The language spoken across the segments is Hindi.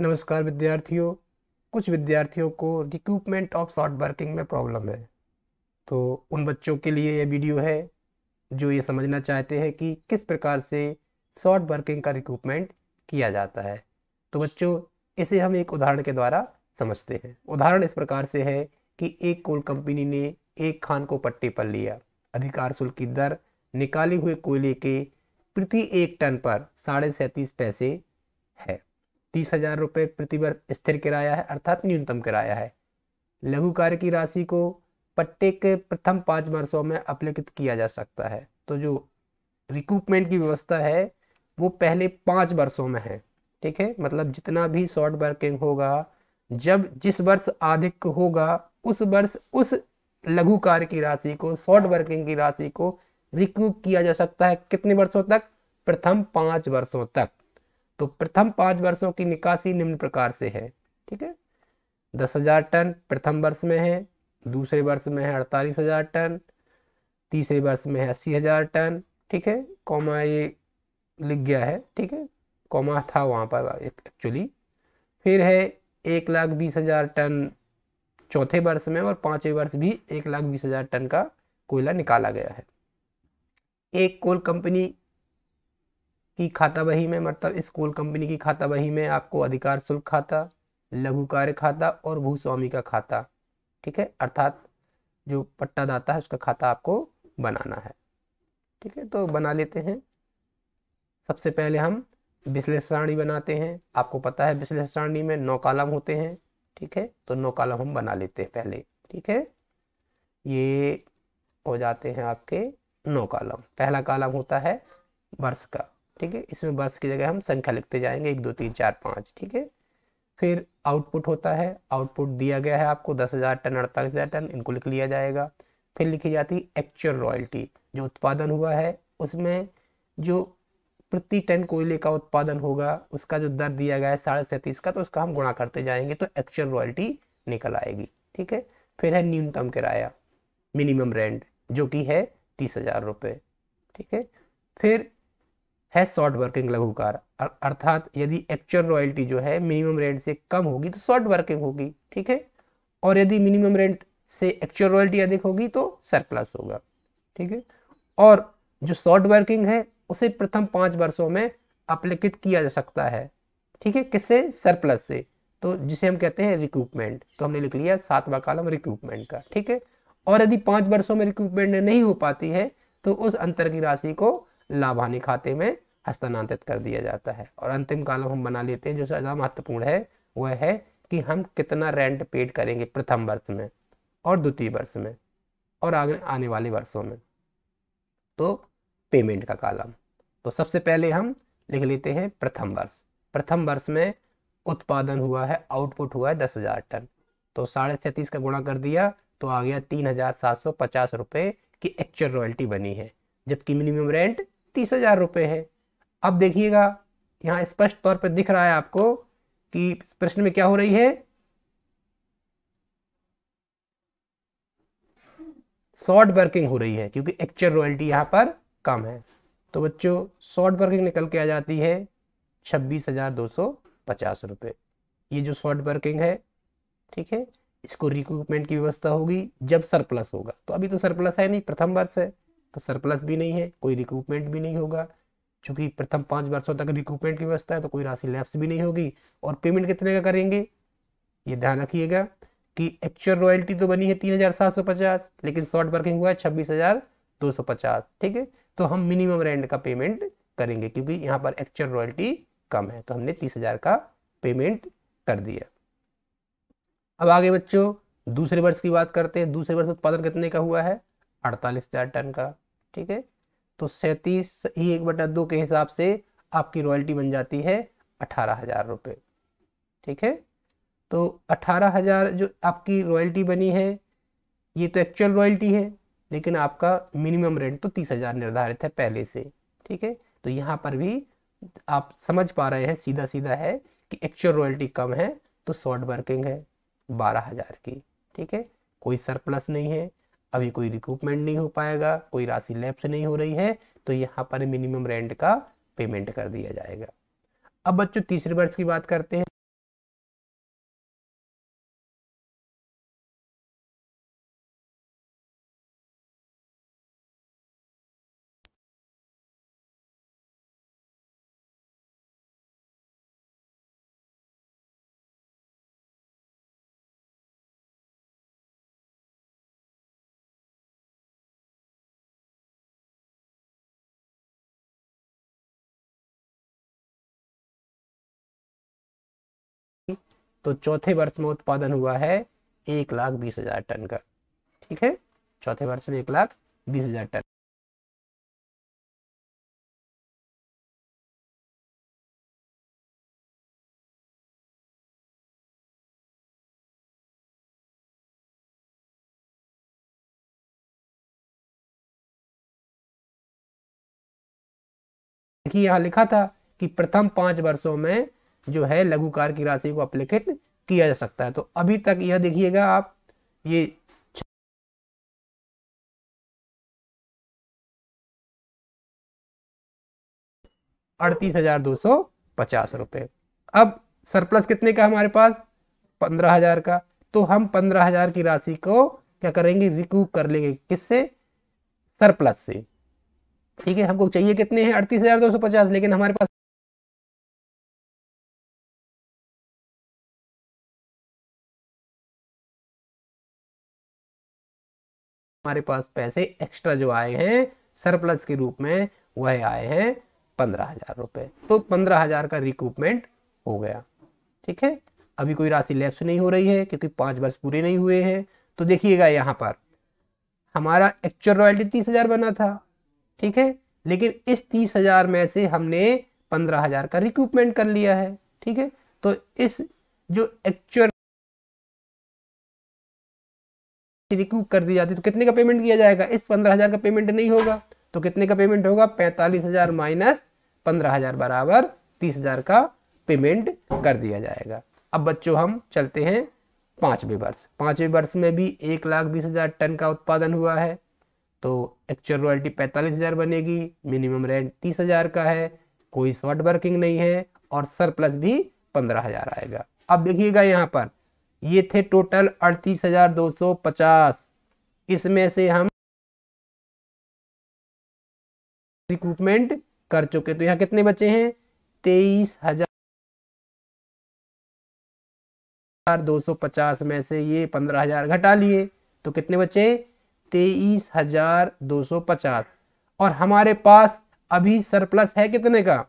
नमस्कार विद्यार्थियों कुछ विद्यार्थियों को रिक्रूटमेंट ऑफ शॉर्ट वर्किंग में प्रॉब्लम है तो उन बच्चों के लिए यह वीडियो है जो ये समझना चाहते हैं कि किस प्रकार से शॉर्ट वर्किंग का रिक्रूटमेंट किया जाता है तो बच्चों इसे हम एक उदाहरण के द्वारा समझते हैं उदाहरण इस प्रकार से है कि एक कोल कंपनी ने एक खान को पट्टी पर लिया अधिकार शुल्क की दर निकाले हुए कोयले के प्रति एक टन पर साढ़े सैंतीस पैसे है तीस हजार रुपये प्रतिवर्ष स्थिर किराया है अर्थात न्यूनतम किराया है लघु कार्य की राशि को पट्टे के प्रथम पाँच वर्षों में अपलिखित किया जा सकता है तो जो रिक्रूपमेंट की व्यवस्था है वो पहले पाँच वर्षों में है ठीक है मतलब जितना भी शॉर्ट वर्किंग होगा जब जिस वर्ष अधिक होगा उस वर्ष उस लघु कार्य की राशि को शॉर्ट वर्किंग की राशि को रिक्रूप किया जा सकता है कितने वर्षों तक प्रथम पाँच वर्षों तक तो प्रथम पाँच वर्षों की निकासी निम्न प्रकार से है ठीक है दस हजार टन प्रथम वर्ष में है दूसरे वर्ष में है अड़तालीस हजार टन तीसरे वर्ष में है अस्सी हजार टन ठीक है कॉमा ये लिख गया है ठीक है कॉमा था वहाँ पर एक्चुअली फिर है एक लाख बीस हजार टन चौथे वर्ष में और पांचवें वर्ष भी एक लाख बीस हजार टन का कोयला निकाला गया है एक कोल कंपनी की खाता बही में मतलब स्कूल कंपनी की खाता बही में आपको अधिकार शुल्क खाता लघु कार्य खाता और भूस्वामी का खाता ठीक है अर्थात जो पट्टादाता है उसका खाता आपको बनाना है ठीक है तो बना लेते हैं सबसे पहले हम विश्लेषणी बनाते हैं आपको पता है विश्लेषणी में नौ कालम होते हैं ठीक है तो नौ कालम हम बना लेते हैं पहले ठीक है ये हो जाते हैं आपके नौ कालम पहला कालम होता है वर्ष का ठीक है इसमें बस की जगह हम संख्या लिखते जाएंगे एक दो तीन चार पाँच ठीक है फिर आउटपुट होता है आउटपुट दिया गया है आपको दस हज़ार टन अड़तालीस हज़ार टन इनको लिख लिया जाएगा फिर लिखी जाती है एक्चुअल रॉयल्टी जो उत्पादन हुआ है उसमें जो प्रति टन कोयले का उत्पादन होगा उसका जो दर दिया गया है साढ़े सैंतीस का तो उसका हम गुणा करते जाएंगे तो एक्चुअल रॉयल्टी निकल आएगी ठीक है फिर है न्यूनतम किराया मिनिमम रेंट जो कि है तीस हज़ार रुपये ठीक है फिर है शॉर्ट वर्किंग लघुकार अर्थात यदि एक्चुअल रॉयल्टी जो है मिनिमम रेंट से कम होगी तो शॉर्ट वर्किंग होगी ठीक है और यदि मिनिमम रेंट से एक्चुअल रॉयल्टी अधिक होगी तो सरप्लस होगा ठीक है और जो शॉर्ट वर्किंग है उसे प्रथम पांच वर्षों में अपलिखित किया जा सकता है ठीक है किससे सरप्लस से तो जिसे हम कहते हैं रिक्रूपमेंट तो हमने लिख लिया सातवा कालम रिक्रूपमेंट का ठीक है और यदि पांच वर्षों में रिक्रूपमेंट नहीं हो पाती है तो उस अंतर की राशि को लाभानी खाते में हस्तांतरित कर दिया जाता है और अंतिम कालम हम बना लेते हैं जो ज़्यादा महत्वपूर्ण है वह है कि हम कितना रेंट पेड करेंगे प्रथम वर्ष में और द्वितीय वर्ष में और आगे आने वाले वर्षों में तो पेमेंट का कालम तो सबसे पहले हम लिख लेते हैं प्रथम वर्ष प्रथम वर्ष में उत्पादन हुआ है आउटपुट हुआ है दस हज़ार टन तो साढ़े छत्तीस का गुणा कर दिया तो आ गया तीन हज़ार सात सौ पचास रुपये की एक्चुअल रॉयल्टी बनी है जबकि मिनिमम रेंट तीस हज़ार रुपये है अब देखिएगा यहां स्पष्ट तौर पर दिख रहा है आपको कि प्रश्न में क्या हो रही है शॉर्ट वर्किंग हो रही है क्योंकि एक्चुअल रॉयल्टी यहां पर कम है तो बच्चों शॉर्ट वर्किंग निकल के आ जाती है छब्बीस हजार दो सौ पचास रुपए ये जो शॉर्ट वर्किंग है ठीक है इसको रिक्रूटमेंट की व्यवस्था होगी जब सरप्लस होगा तो अभी तो सरप्लस है नहीं प्रथम वर्ष है तो सरप्लस भी नहीं है कोई रिक्रूटमेंट भी नहीं होगा चूंकि प्रथम पांच वर्षों तक रिक्रूटमेंट की व्यवस्था है तो कोई राशि लैप्स भी नहीं होगी और पेमेंट कितने का करेंगे ये ध्यान रखिएगा कि एक्चुअल रॉयल्टी तो बनी है तीन हजार सात सौ पचास लेकिन शॉर्ट वर्किंग हुआ है छब्बीस हजार दो सौ पचास ठीक है तो हम मिनिमम रेंट का पेमेंट करेंगे क्योंकि यहाँ पर एक्चुअल रॉयल्टी कम है तो हमने तीस हजार का पेमेंट कर दिया अब आगे बच्चों दूसरे वर्ष की बात करते हैं दूसरे वर्ष उत्पादन कितने का हुआ है अड़तालीस हजार टन का ठीक है तो सैंतीस ही एक बटा दो के हिसाब से आपकी रॉयल्टी बन जाती है अठारह हजार रुपये ठीक है तो अठारह हजार जो आपकी रॉयल्टी बनी है ये तो एक्चुअल रॉयल्टी है लेकिन आपका मिनिमम रेंट तो तीस हजार निर्धारित है पहले से ठीक है तो यहाँ पर भी आप समझ पा रहे हैं सीधा सीधा है कि एक्चुअल रॉयल्टी कम है तो शॉर्ट वर्किंग है बारह हजार की ठीक है कोई सरप्लस नहीं है अभी कोई रिक्रूटमेंट नहीं हो पाएगा कोई राशि लैप्स नहीं हो रही है तो यहाँ पर मिनिमम रेंट का पेमेंट कर दिया जाएगा अब बच्चों तीसरे वर्ष की बात करते हैं तो चौथे वर्ष में उत्पादन हुआ है एक लाख बीस हजार टन का ठीक है चौथे वर्ष में एक लाख बीस हजार टन देखिए यहां लिखा था कि प्रथम पांच वर्षों में जो है लघुकार की राशि को अपलिखित किया जा सकता है तो अभी तक यह देखिएगा आप ये अड़तीस हजार दो सौ पचास रुपए अब सरप्लस कितने का हमारे पास पंद्रह हजार का तो हम पंद्रह हजार की राशि को क्या करेंगे रिकूप कर लेंगे किससे सरप्लस से ठीक है हमको चाहिए कितने हैं अड़तीस हजार दो सौ पचास लेकिन हमारे पास हमारे पास पैसे एक्स्ट्रा जो आए हैं सरप्लस के रूप में वह आए हैं पंद्रह हजार रुपए तो पंद्रह हजार का रिकूपमेंट हो गया ठीक है अभी कोई राशि लैप्स नहीं हो रही है क्योंकि पांच वर्ष पूरे नहीं हुए हैं तो देखिएगा यहाँ पर हमारा एक्चुअल रॉयल्टी तीस हजार बना था ठीक है लेकिन इस तीस हजार में से हमने पंद्रह हजार का रिक्रूपमेंट कर लिया है ठीक है तो इस जो एक्चुअल रिकूप कर दी जाती तो कितने का पेमेंट किया जाएगा इस पंद्रह हजार का पेमेंट नहीं होगा तो कितने का पेमेंट होगा पैंतालीस हजार माइनस पंद्रह हजार बराबर तीस हजार का पेमेंट कर दिया जाएगा अब बच्चों हम चलते हैं पाँचवें वर्ष पाँचवें वर्ष में भी एक लाख बीस हजार टन का उत्पादन हुआ है तो एक्चुअल रॉयल्टी पैंतालीस हजार बनेगी मिनिमम रेंट तीस हजार का है कोई शॉर्ट वर्किंग नहीं है और सरप्लस भी पंद्रह हजार आएगा अब देखिएगा यहाँ पर ये थे टोटल अड़तीस हजार दो सौ पचास इसमें से हम रिक्रूटमेंट कर चुके तो यहाँ कितने बचे हैं तेईस हजार दो सौ पचास में से ये पंद्रह हजार घटा लिए तो कितने बचे तेईस हजार दो सौ पचास और हमारे पास अभी सरप्लस है कितने का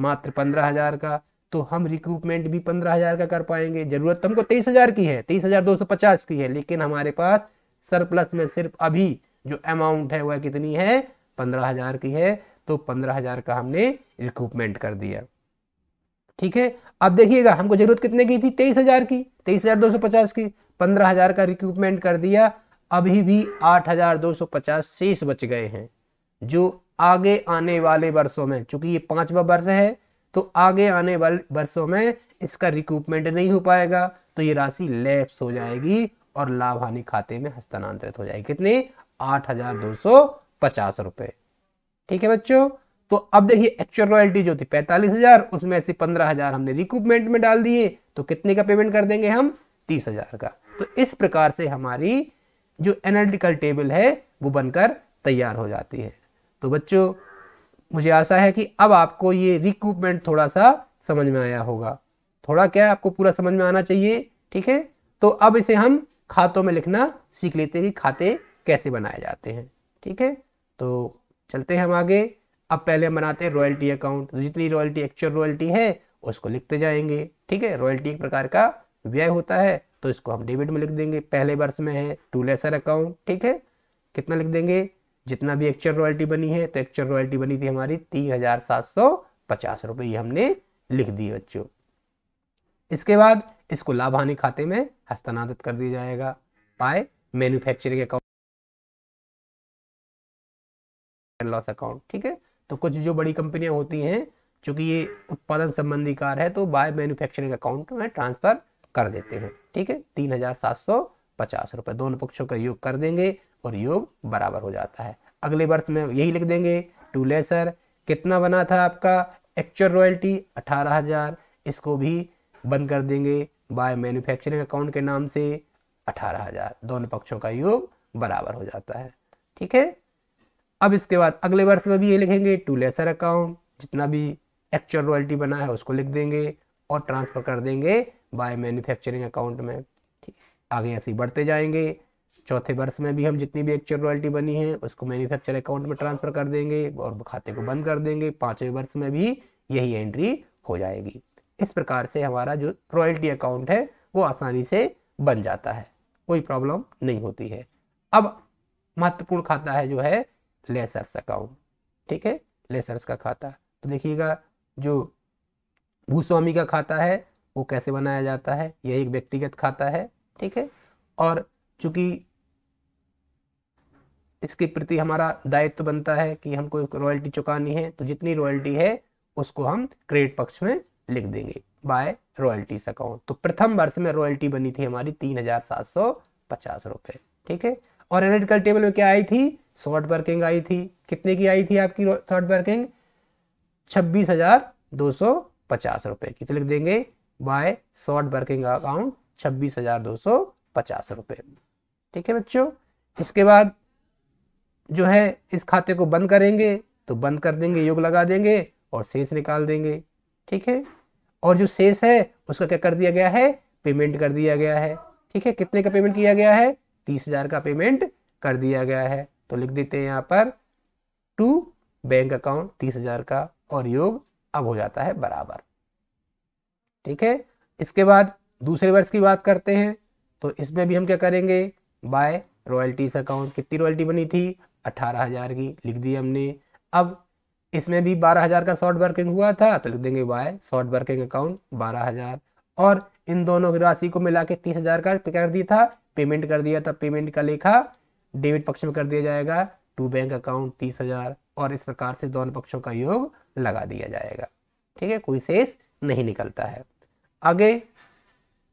मात्र पंद्रह हजार का तो हम रिक्रूटमेंट भी पंद्रह हजार का कर पाएंगे जरूरत तो हमको तेईस हजार की है तेईस हजार दो सौ पचास की है लेकिन हमारे पास सरप्लस में सिर्फ अभी जो अमाउंट है वह कितनी है पंद्रह हजार की है तो पंद्रह हजार का हमने रिक्रूटमेंट कर दिया ठीक है अब देखिएगा हमको जरूरत कितने की थी तेईस हजार की तेईस हजार दो सौ पचास की पंद्रह हजार का रिक्रूटमेंट कर दिया अभी भी आठ हजार दो सौ पचास शेष बच गए हैं जो आगे आने वाले वर्षों में चूंकि ये पांचवा वर्ष है तो आगे आने वाले वर्षों में इसका रिक्रूपमेंट नहीं हो पाएगा तो ये राशि लैप्स हो जाएगी और लाभ हानि खाते में हस्तांतरित हो जाएगी कितने आठ हजार दो सौ पचास रुपए ठीक है बच्चों तो अब देखिए एक्चुअल रॉयल्टी जो थी पैंतालीस हजार उसमें से पंद्रह हजार हमने रिक्रूपमेंट में डाल दिए तो कितने का पेमेंट कर देंगे हम तीस हजार का तो इस प्रकार से हमारी जो एनालिटिकल टेबल है वो बनकर तैयार हो जाती है तो बच्चों मुझे आशा है कि अब आपको ये रिक्रूपमेंट थोड़ा सा समझ में आया होगा थोड़ा क्या आपको पूरा समझ में आना चाहिए ठीक है तो अब इसे हम खातों में लिखना सीख लेते हैं कि खाते कैसे बनाए जाते हैं ठीक है तो चलते हैं हम आगे अब पहले हम बनाते हैं रॉयल्टी अकाउंट तो जितनी रॉयल्टी एक्चुअल रॉयल्टी है उसको लिखते जाएंगे ठीक है रॉयल्टी एक प्रकार का व्यय होता है तो इसको हम डेबिट में लिख देंगे पहले वर्ष में है टू लेसर अकाउंट ठीक है कितना लिख देंगे जितना भी एक्चुअल रॉयल्टी बनी है तो एक्चुअल रॉयल्टी बनी थी हमारी तीन हजार सात सौ पचास रुपये हमने लिख दी बच्चों इसके बाद इसको लाभ हानि खाते में हस्तांतरित कर दिया जाएगा by manufacturing account loss account ठीक है तो कुछ जो बड़ी कंपनियां होती हैं चूंकि ये उत्पादन संबंधी कार है तो बाय मैन्युफैक्चरिंग अकाउंट में ट्रांसफर कर देते हैं ठीक है तीन हजार सात सौ पचास रुपए दोनों पक्षों का योग कर देंगे और योग बराबर हो जाता है अगले वर्ष में यही लिख देंगे टू लेसर कितना बना था आपका एक्चुअल रॉयल्टी अठारह हज़ार इसको भी बंद कर देंगे बाय मैन्युफैक्चरिंग अकाउंट के नाम से अठारह हज़ार दोनों पक्षों का योग बराबर हो जाता है ठीक है अब इसके बाद अगले वर्ष में भी ये लिखेंगे टू लेसर अकाउंट जितना भी एक्चुअल रॉयल्टी बना है उसको लिख देंगे और ट्रांसफ़र कर देंगे बाय मैन्युफैक्चरिंग अकाउंट में ठीक है आगे ऐसे ही बढ़ते जाएंगे चौथे वर्ष में भी हम जितनी भी एक्चुअल रॉयल्टी बनी है उसको मैन्युफैक्चर अकाउंट में ट्रांसफर कर देंगे और खाते को बंद कर देंगे पाँचवें वर्ष में भी यही एंट्री हो जाएगी इस प्रकार से हमारा जो रॉयल्टी अकाउंट है वो आसानी से बन जाता है कोई प्रॉब्लम नहीं होती है अब महत्वपूर्ण खाता है जो है लेसर्स अकाउंट ठीक है लेसर्स का खाता तो देखिएगा जो भूस्वामी का खाता है वो कैसे बनाया जाता है यह एक व्यक्तिगत खाता है ठीक है और चूंकि इसके प्रति हमारा दायित्व तो बनता है कि हमको रॉयल्टी चुकानी है तो जितनी रॉयल्टी है उसको हम क्रेडिट पक्ष में लिख देंगे बाय रॉयल्टी अकाउंट तो प्रथम वर्ष में रॉयल्टी बनी थी हमारी तीन हजार सात सौ पचास रुपए ठीक है और एनालिटिकल टेबल में क्या आई थी शॉर्ट वर्किंग आई थी कितने की आई थी आपकी शॉर्ट वर्किंग छब्बीस हजार दो सौ पचास रुपए की तो लिख देंगे बाय शॉर्ट वर्किंग अकाउंट छब्बीस हजार दो सौ पचास रुपए ठीक है बच्चों इसके बाद जो है इस खाते को बंद करेंगे तो बंद कर देंगे योग लगा देंगे और शेष निकाल देंगे ठीक है और जो शेष है उसका क्या कर दिया गया है पेमेंट कर दिया गया है ठीक है कितने का पेमेंट किया गया है तीस हजार का पेमेंट कर दिया गया है तो लिख देते हैं यहाँ पर टू बैंक अकाउंट तीस हजार का और योग अब हो जाता है बराबर ठीक है इसके बाद दूसरे वर्ष की बात करते हैं तो इसमें भी हम क्या करेंगे बाय रॉयल्टीज अकाउंट कितनी रॉयल्टी बनी थी अठारह हज़ार की लिख दी हमने अब इसमें भी बारह हज़ार का शॉर्ट वर्किंग हुआ था तो लिख देंगे बाय शॉर्ट वर्किंग अकाउंट बारह हज़ार और इन दोनों की राशि को मिला के तीस हज़ार का कर दिया था पेमेंट कर दिया था पेमेंट का लेखा डेबिट पक्ष में कर दिया जाएगा टू बैंक अकाउंट तीस हज़ार और इस प्रकार से दोनों पक्षों का योग लगा दिया जाएगा ठीक है कोई शेष नहीं निकलता है आगे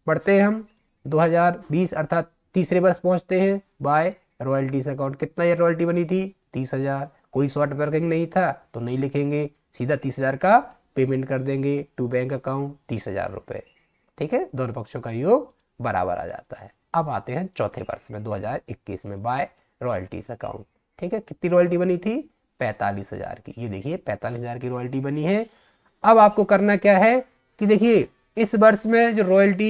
बढ़ते हैं हम 2020 अर्थात तीसरे वर्ष पहुंचते हैं बाय रॉयल्टीज अकाउंट कितना यह रॉयल्टी बनी थी तीस हजार कोई शॉर्ट वर्किंग नहीं था तो नहीं लिखेंगे सीधा तीस हजार का पेमेंट कर देंगे टू बैंक अकाउंट तीस हजार रुपये ठीक है दोनों पक्षों का योग बराबर आ जाता है अब आते हैं चौथे वर्ष में दो में बाय रॉयल्टीज अकाउंट ठीक है कितनी रॉयल्टी बनी थी पैंतालीस की ये देखिए पैंतालीस की रॉयल्टी बनी है अब आपको करना क्या है कि देखिए इस वर्ष में जो रॉयल्टी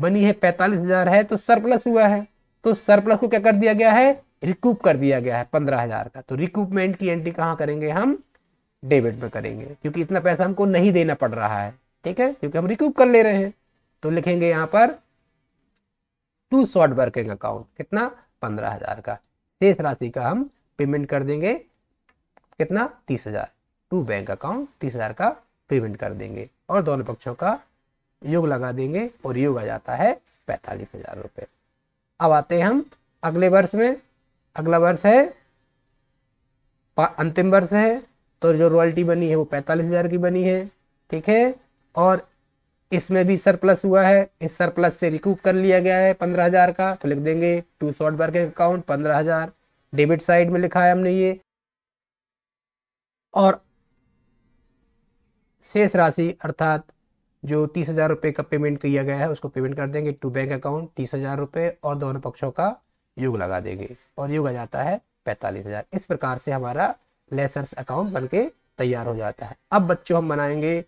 बनी है पैंतालीस हजार है तो सरप्लस हुआ है तो सरप्लस को क्या कर दिया गया है रिकूप कर दिया गया है पंद्रह हजार का तो रिकूपमेंट की एंट्री कहाँ करेंगे हम डेबिट में करेंगे क्योंकि इतना पैसा हमको नहीं देना पड़ रहा है ठीक है क्योंकि हम रिकूप कर ले रहे हैं तो लिखेंगे यहाँ पर टू शॉर्ट वर्किंग अकाउंट कितना पंद्रह हजार का शेष राशि का हम पेमेंट कर देंगे कितना तीस हजार टू बैंक अकाउंट तीस हजार का पेमेंट कर देंगे और दोनों पक्षों का योग लगा देंगे और योग आ जाता है पैतालीस हजार रुपये अब आते हैं हम अगले वर्ष में अगला वर्ष है अंतिम वर्ष है तो जो रॉयल्टी बनी है वो पैंतालीस हजार की बनी है ठीक है और इसमें भी सरप्लस हुआ है इस सरप्लस से रिकूप कर लिया गया है पंद्रह हजार का तो लिख देंगे टू शॉर्ट वर्क अकाउंट पंद्रह हजार डेबिट साइड में लिखा है हमने ये और शेष राशि अर्थात जो तीस हज़ार रुपये का पेमेंट किया गया है उसको पेमेंट कर देंगे टू बैंक अकाउंट तीस हज़ार रुपये और दोनों पक्षों का योग लगा देंगे और योग आ जाता है पैंतालीस हज़ार इस प्रकार से हमारा लेसर्स अकाउंट बन के तैयार हो जाता है अब बच्चों हम बनाएंगे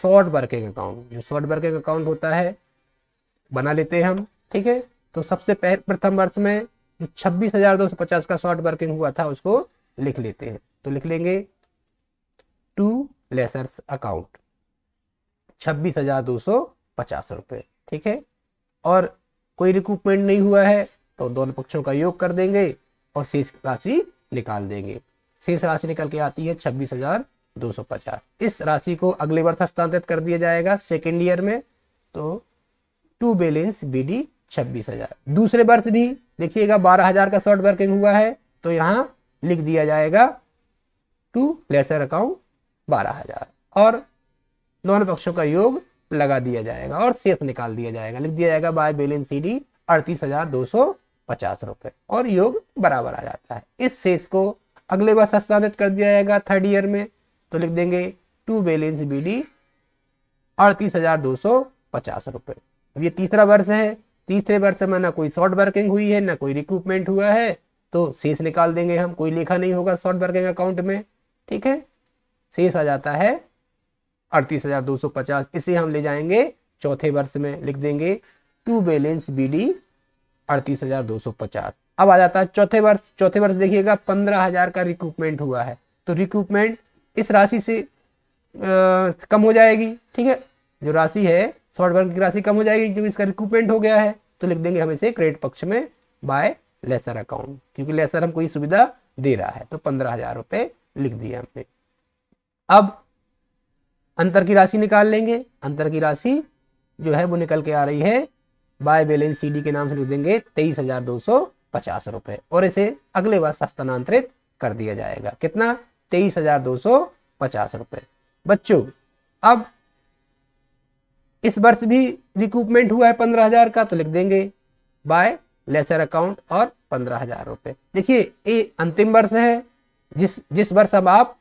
शॉर्ट वर्किंग अकाउंट जो शॉर्ट वर्किंग अकाउंट होता है बना लेते हैं हम ठीक है तो सबसे पहले प्रथम वर्ष में जो छब्बीस हजार दो सौ पचास का शॉर्ट वर्किंग हुआ था उसको लिख लेते हैं तो लिख लेंगे टू लेसर्स अकाउंट छब्बीस हजार दो सौ पचास रुपये ठीक है और कोई रिक्रूटमेंट नहीं हुआ है तो दोनों पक्षों का योग कर देंगे और शेष राशि निकाल देंगे शेष राशि निकल के आती है छब्बीस हजार दो सौ पचास इस राशि को अगले वर्ष हस्तांतरित कर दिया जाएगा सेकेंड ईयर में तो टू बैलेंस बी डी छब्बीस हजार दूसरे वर्ष भी देखिएगा बारह हजार का शॉर्ट वर्किंग हुआ है तो यहाँ लिख दिया जाएगा टू लेसर अकाउंट बारह हजार और दोनों पक्षों का योग लगा दिया जाएगा और शेष निकाल दिया जाएगा लिख दिया जाएगा बाय बैलेंस सी डी अड़तीस हजार दो सौ पचास रुपए और योग बराबर आ जाता है इस शेष को अगले बार हस्तांतरित कर दिया जाएगा थर्ड ईयर में तो लिख देंगे टू बैलेंस बी डी अड़तीस हजार दो सौ पचास रुपये अब ये तीसरा वर्ष है तीसरे वर्ष में ना कोई शॉर्ट वर्किंग हुई है ना कोई रिक्रूटमेंट हुआ है तो शेष निकाल देंगे हम कोई लेखा नहीं होगा शॉर्ट वर्किंग अकाउंट में ठीक है शेष आ जाता है अड़तीस हजार दो सौ पचास इसे हम ले जाएंगे चौथे वर्ष में लिख देंगे टू बैलेंस बी डी अड़तीस हजार दो सौ पचास अब आ जाता है चौथे वर्ष चौथे वर्ष देखिएगा पंद्रह हजार का रिक्रूटमेंट हुआ है तो रिक्रूटमेंट इस राशि से आ, कम हो जाएगी ठीक है जो राशि है शॉर्ट वर्ग की राशि कम हो जाएगी क्योंकि इसका रिक्रूटमेंट हो गया है तो लिख देंगे हम इसे क्रेडिट पक्ष में बाय लेसर अकाउंट क्योंकि लेसर हमको ये सुविधा दे रहा है तो पंद्रह हजार लिख दिया हमने अब अंतर की राशि निकाल लेंगे अंतर की राशि जो है वो निकल के आ रही है बाय बैलेंस सीडी के नाम से लिख देंगे तेईस हजार दो सौ पचास रुपए और इसे अगले बार हस्तांतरित कर दिया जाएगा कितना तेईस हजार दो सौ पचास रुपए बच्चों अब इस वर्ष भी रिक्रूपमेंट हुआ है पंद्रह हजार का तो लिख देंगे बाय लेसर अकाउंट और पंद्रह हजार रुपए देखिए ये अंतिम वर्ष है जिस जिस वर्ष अब आप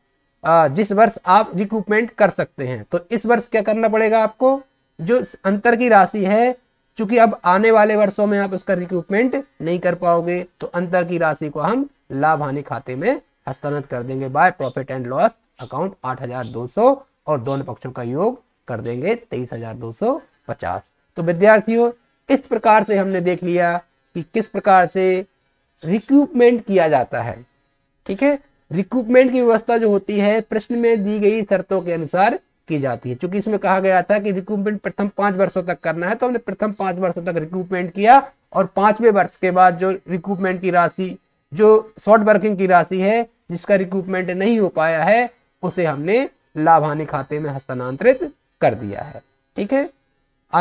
जिस वर्ष आप रिक्रूटमेंट कर सकते हैं तो इस वर्ष क्या करना पड़ेगा आपको जो अंतर की राशि है चूंकि अब आने वाले वर्षों में आप उसका रिक्रूटमेंट नहीं कर पाओगे तो अंतर की राशि को हम लाभ हानि खाते में हस्तांतरित कर देंगे by profit and loss account 8,200 और दोनों पक्षों का योग कर देंगे 23,250 तो विद्यार्थियों इस प्रकार से हमने देख लिया कि किस प्रकार से रिक्रूटमेंट किया जाता है ठीक है रिक्रूटमेंट की व्यवस्था जो होती है प्रश्न में दी गई शर्तों के अनुसार की जाती है क्योंकि इसमें कहा गया था कि रिक्रूटमेंट प्रथम पांच वर्षों तक करना है तो हमने प्रथम पांच वर्षों तक रिक्रूटमेंट किया और पांचवें वर्ष के बाद जो रिक्रूटमेंट की राशि जो शॉर्ट वर्किंग की राशि है जिसका रिक्रूटमेंट नहीं हो पाया है उसे हमने लाभ हानि खाते में हस्तांतरित कर दिया है ठीक है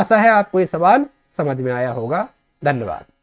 आशा है आपको ये सवाल समझ में आया होगा धन्यवाद